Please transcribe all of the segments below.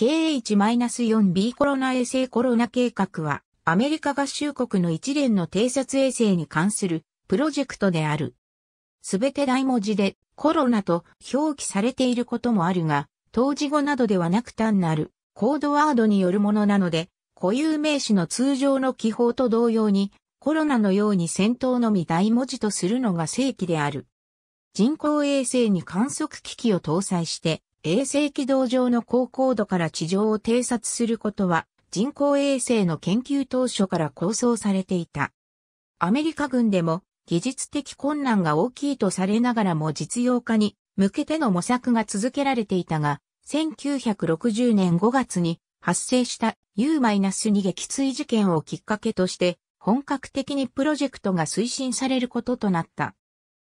KH-4B コロナ衛星コロナ計画は、アメリカ合衆国の一連の偵察衛星に関するプロジェクトである。すべて大文字でコロナと表記されていることもあるが、当時語などではなく単なるコードワードによるものなので、固有名詞の通常の記法と同様に、コロナのように戦闘のみ大文字とするのが正規である。人工衛星に観測機器を搭載して、衛星軌道上の高高度から地上を偵察することは人工衛星の研究当初から構想されていた。アメリカ軍でも技術的困難が大きいとされながらも実用化に向けての模索が続けられていたが、1960年5月に発生した U-2 撃墜事件をきっかけとして本格的にプロジェクトが推進されることとなった。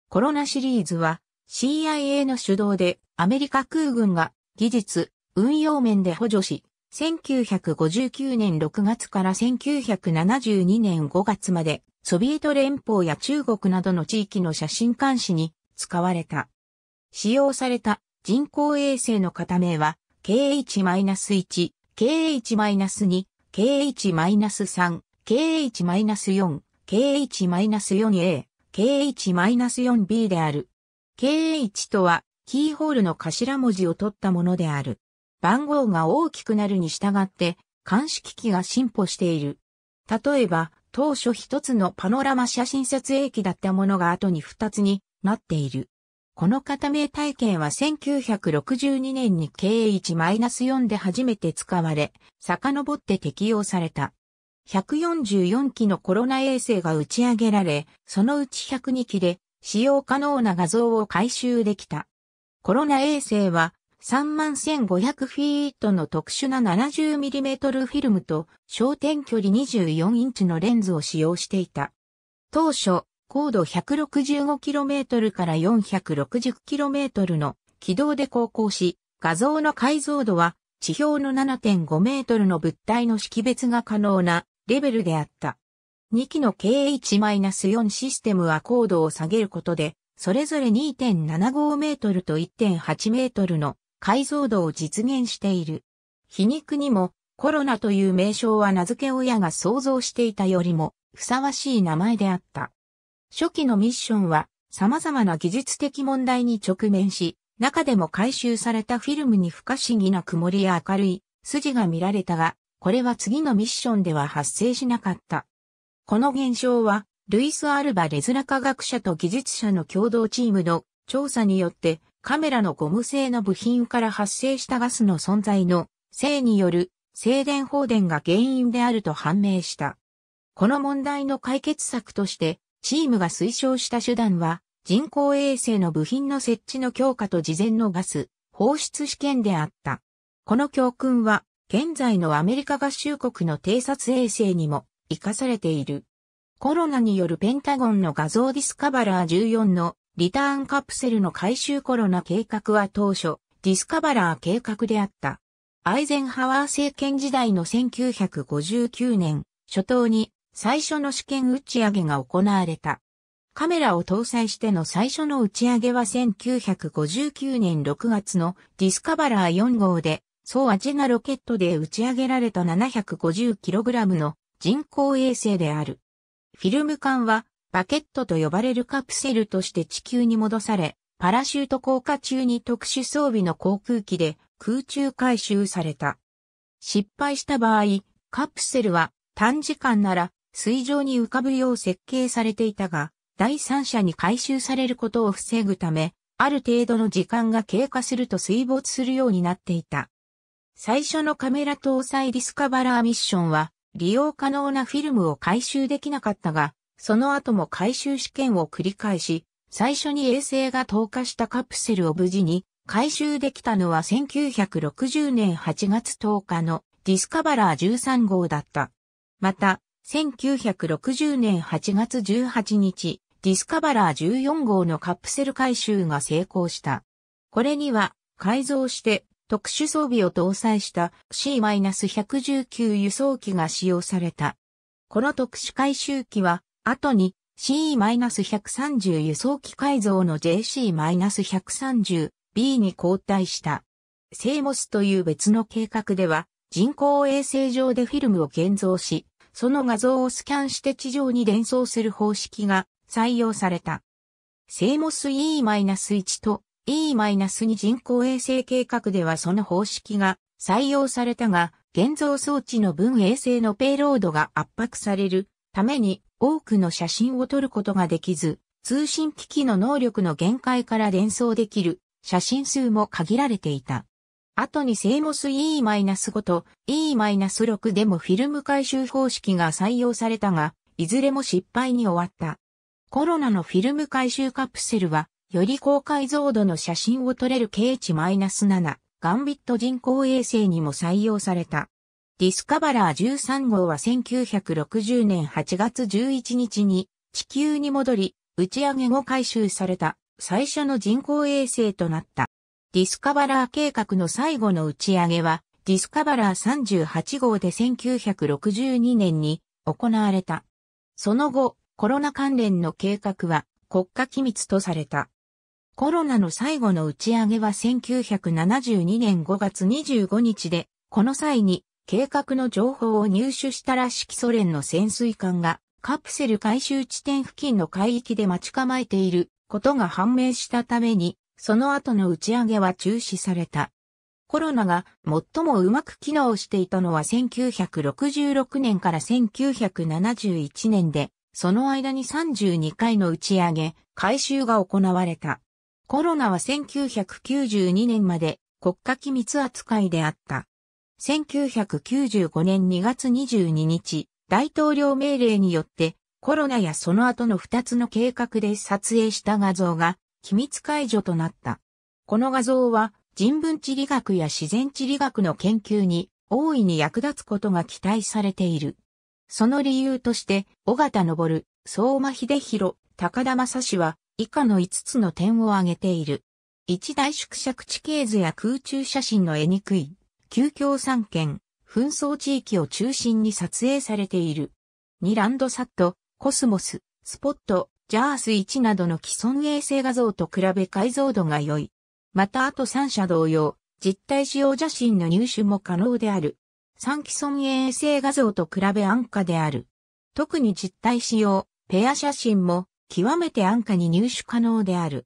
コロナシリーズは CIA の主導でアメリカ空軍が技術、運用面で補助し、1959年6月から1972年5月までソビエト連邦や中国などの地域の写真監視に使われた。使用された人工衛星の型名は KH-1、KH-2、KH-3、KH-4、KH-4A、KH-4B である。KH とは、キーホールの頭文字を取ったものである。番号が大きくなるに従って、監視機器が進歩している。例えば、当初一つのパノラマ写真撮影機だったものが後に二つになっている。この片目体験は1962年に KH-4 で初めて使われ、遡って適用された。144機のコロナ衛星が打ち上げられ、そのうち102機で使用可能な画像を回収できた。コロナ衛星は31500フィートの特殊な 70mm フィルムと焦点距離24インチのレンズを使用していた。当初、高度 165km から 460km の軌道で航行し、画像の解像度は地表の7.5メートルの物体の識別が可能なレベルであった。2機の KH-4 システムは高度を下げることで、それぞれ2.75メートルと1.8メートルの解像度を実現している。皮肉にもコロナという名称は名付け親が想像していたよりもふさわしい名前であった。初期のミッションは様々な技術的問題に直面し、中でも回収されたフィルムに不可思議な曇りや明るい筋が見られたが、これは次のミッションでは発生しなかった。この現象は、ルイス・アルバ・レズラ科学者と技術者の共同チームの調査によって、カメラのゴム製の部品から発生したガスの存在の性による静電放電が原因であると判明した。この問題の解決策として、チームが推奨した手段は、人工衛星の部品の設置の強化と事前のガス放出試験であった。この教訓は、現在のアメリカ合衆国の偵察衛星にも生かされている。コロナによるペンタゴンの画像ディスカバラー14のリターンカプセルの回収コロナ計画は当初、ディスカバラー計画であった。アイゼンハワー政権時代の1959年、初頭に最初の試験打ち上げが行われた。カメラを搭載しての最初の打ち上げは1959年6月のディスカバラー4号で、総アジェナロケットで打ち上げられた 750kg の人工衛星である。フィルム管はバケットと呼ばれるカプセルとして地球に戻され、パラシュート降下中に特殊装備の航空機で空中回収された。失敗した場合、カプセルは短時間なら水上に浮かぶよう設計されていたが、第三者に回収されることを防ぐため、ある程度の時間が経過すると水没するようになっていた。最初のカメラ搭載ディスカバラーミッションは、利用可能なフィルムを回収できなかったが、その後も回収試験を繰り返し、最初に衛星が投下したカプセルを無事に回収できたのは1960年8月10日のディスカバラー13号だった。また、1960年8月18日、ディスカバラー14号のカプセル回収が成功した。これには改造して特殊装備を搭載した C-119 輸送機が使用された。この特殊回収機は、後に C-130 輸送機改造の JC-130B に交代した。セイモスという別の計画では、人工衛星上でフィルムを現像し、その画像をスキャンして地上に連想する方式が採用された。セイモス E-1 と E-2 人工衛星計画ではその方式が採用されたが、現像装置の分衛星のペイロードが圧迫されるために多くの写真を撮ることができず、通信機器の能力の限界から伝送できる写真数も限られていた。後にセイモス E-5 と E-6 でもフィルム回収方式が採用されたが、いずれも失敗に終わった。コロナのフィルム回収カプセルはより高解像度の写真を撮れる KH-7 ガンビット人工衛星にも採用された。ディスカバラー13号は1960年8月11日に地球に戻り、打ち上げ後回収された最初の人工衛星となった。ディスカバラー計画の最後の打ち上げは、ディスカバラー38号で1962年に行われた。その後、コロナ関連の計画は国家機密とされた。コロナの最後の打ち上げは1972年5月25日で、この際に計画の情報を入手したらしきソ連の潜水艦がカプセル回収地点付近の海域で待ち構えていることが判明したために、その後の打ち上げは中止された。コロナが最もうまく機能していたのは1966年から1971年で、その間に32回の打ち上げ、回収が行われた。コロナは1992年まで国家機密扱いであった。1995年2月22日、大統領命令によってコロナやその後の2つの計画で撮影した画像が機密解除となった。この画像は人文地理学や自然地理学の研究に大いに役立つことが期待されている。その理由として、尾形昇、相馬秀弘、高田正氏は、以下の5つの点を挙げている。1大縮尺地形図や空中写真の得にくい、旧遽3県、紛争地域を中心に撮影されている。2ランドサット、コスモス、スポット、ジャース1などの既存衛星画像と比べ解像度が良い。またあと3社同様、実体使用写真の入手も可能である。3既存衛星画像と比べ安価である。特に実体使用、ペア写真も極めて安価に入手可能である。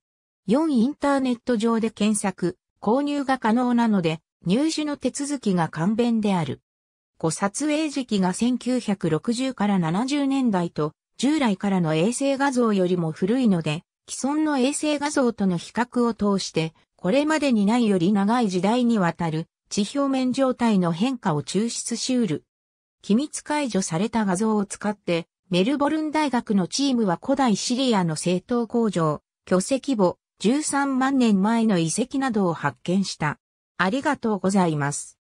4インターネット上で検索、購入が可能なので、入手の手続きが簡便である。5撮影時期が1960から70年代と、従来からの衛星画像よりも古いので、既存の衛星画像との比較を通して、これまでにないより長い時代にわたる地表面状態の変化を抽出しうる。機密解除された画像を使ってメルボルン大学のチームは古代シリアの製陶工場、巨石墓、13万年前の遺跡などを発見した。ありがとうございます。